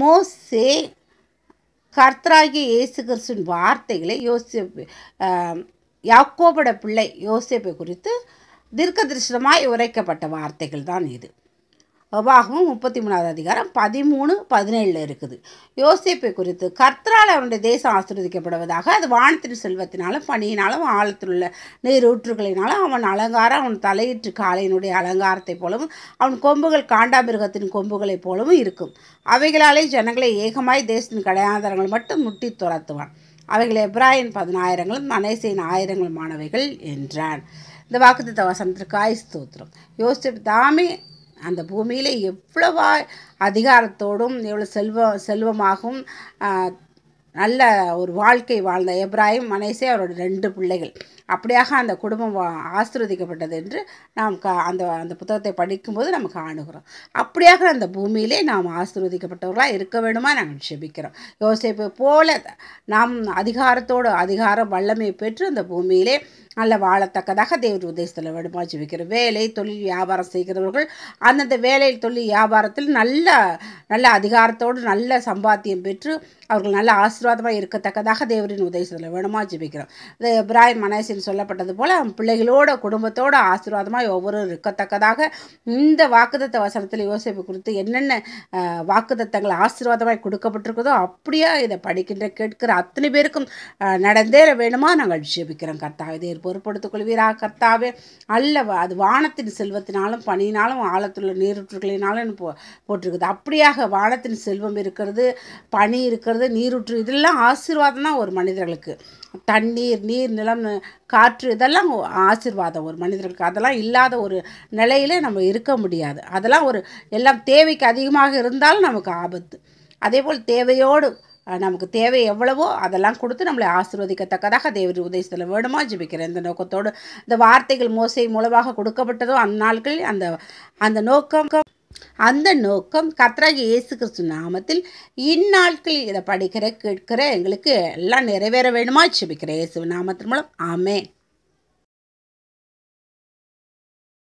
மோசே கர்த்தராகிய இயேசு கிறிஸ்துவின் வார்த்தைகளை யோசிப்பு யாக்கோபட பிள்ளை யோசிப்பை குறித்து தீர்க்க தரிசனமாய் உரைக்கப்பட்ட வார்த்தைகள் தான் இது வாகவும் முப்பத்தி மூணாவது அதிகாரம் பதிமூணு பதினேழில் இருக்குது யோசிப்பை குறித்து கர்த்தரால் அவனுடைய தேசம் ஆசிர்வதிக்கப்படுவதாக அது வானத்தின் செல்வத்தினாலும் பணியினாலும் ஆழத்தில் உள்ள நீர் ஊற்றுகளினாலும் அவன் அலங்காரம் அவன் தலையிற்று காலையினுடைய அலங்காரத்தைப் போலவும் அவன் கொம்புகள் காண்டாமிருகத்தின் கொம்புகளைப் போலவும் இருக்கும் அவைகளாலே ஜனங்களை ஏகமாய் தேசத்தின் கடையாதாரங்கள் மட்டும் முட்டி துரத்துவான் அவைகள் எப்ராயின் பதினாயிரங்களும் ஆயிரங்களும் ஆயிரங்களுமானவைகள் என்றான் இந்த வாக்குத்த வசனத்திற்கு ஆய் ஸ்தோத்திரம் யோசிப்பு தாமே அந்த பூமியில் எவ்வளவா அதிகாரத்தோடும் எவ்வளோ செல்வ செல்வமாகவும் நல்ல ஒரு வாழ்க்கை வாழ்ந்த எப்ராஹிம் மனைசே அவரோட ரெண்டு பிள்ளைகள் அப்படியாக அந்த குடும்பம் ஆசிர்வதிக்கப்பட்டது என்று நாம் க அந்த அந்த புத்தகத்தை படிக்கும்போது நம்ம காணுகிறோம் அப்படியாக அந்த பூமியிலே நாம் ஆசிர்வதிக்கப்பட்டவர்களாக இருக்க வேணுமா நாங்கள் செபிக்கிறோம் யோசிப்பை போல நாம் அதிகாரத்தோடு அதிகார வல்லமையை பெற்று அந்த பூமியிலே நல்ல வாழத்தக்கதாக தேவர் உதயத்தில் வேணுமா ஜெபிக்கிறோம் வேலை தொழில் வியாபாரம் செய்கிறவர்கள் அந்தந்த வேலை தொழில் வியாபாரத்தில் நல்ல நல்ல அதிகாரத்தோடு நல்ல சம்பாத்தியம் பெற்று அவர்கள் நல்ல ஆசீர்வாதமாக இருக்கத்தக்கதாக தேவரின் உதயத்தில் வேணுமா ஜெபிக்கிறோம் இப்ராஹிம் மனசின் சொல்லப்பட்டது போல் பிள்ளைகளோட குடும்பத்தோட ஆசீர்வாதமாக ஒவ்வொரு இருக்கத்தக்கதாக இந்த வாக்குதத்த வசனத்தில் யோசிப்பு குறித்து என்னென்ன வாக்குதத்தங்கள் ஆசீர்வாதமாக கொடுக்கப்பட்டிருக்குதோ அப்படியே இதை படிக்கின்ற கேட்கிற அத்தனை பேருக்கும் நடந்தேற வேணுமா நாங்கள் விஷேபிக்கிறோம் கர்த்தாவே இதை பொருட்படுத்திக் கொள்வீரா கர்த்தாவே அல்ல அது வானத்தின் செல்வத்தினாலும் பனியினாலும் ஆழத்துள்ள நீரூற்றுகளினாலும் போ போட்டிருக்குது அப்படியாக வானத்தின் செல்வம் இருக்கிறது பனி இருக்கிறது நீரூற்று இதெல்லாம் ஆசீர்வாதம் தான் ஒரு மனிதர்களுக்கு தண்ணீர் நீர் நிலம் காற்று இதெல்லாம் ஆசிர்வாதம் ஒரு மனிதர்களுக்கு அதெல்லாம் இல்லாத ஒரு நிலையிலே நம்ம இருக்க முடியாது அதெல்லாம் ஒரு எல்லாம் தேவைக்கு அதிகமாக இருந்தாலும் நமக்கு ஆபத்து அதே போல் தேவையோடு நமக்கு தேவை எவ்வளவோ அதெல்லாம் கொடுத்து நம்மளை ஆசிர்வதிக்கத்தக்கதாக தேவர் உதயத்தில் வேணுமா ஜிபிக்கிறேன் இந்த நோக்கத்தோடு இந்த வார்த்தைகள் மோசை மூலமாக கொடுக்கப்பட்டதோ அந்த அந்த அந்த நோக்கம் அந்த நோக்கம் கத்ராக இயேசு கிறிஸ்து நாமத்தில் இந்நாட்கள் இதை படிக்கிற கேட்கிற எங்களுக்கு எல்லாம் நிறைவேற வேணுமா சிபிக்கிற இயேசு நாமத்தின் மூலம் ஆமேன்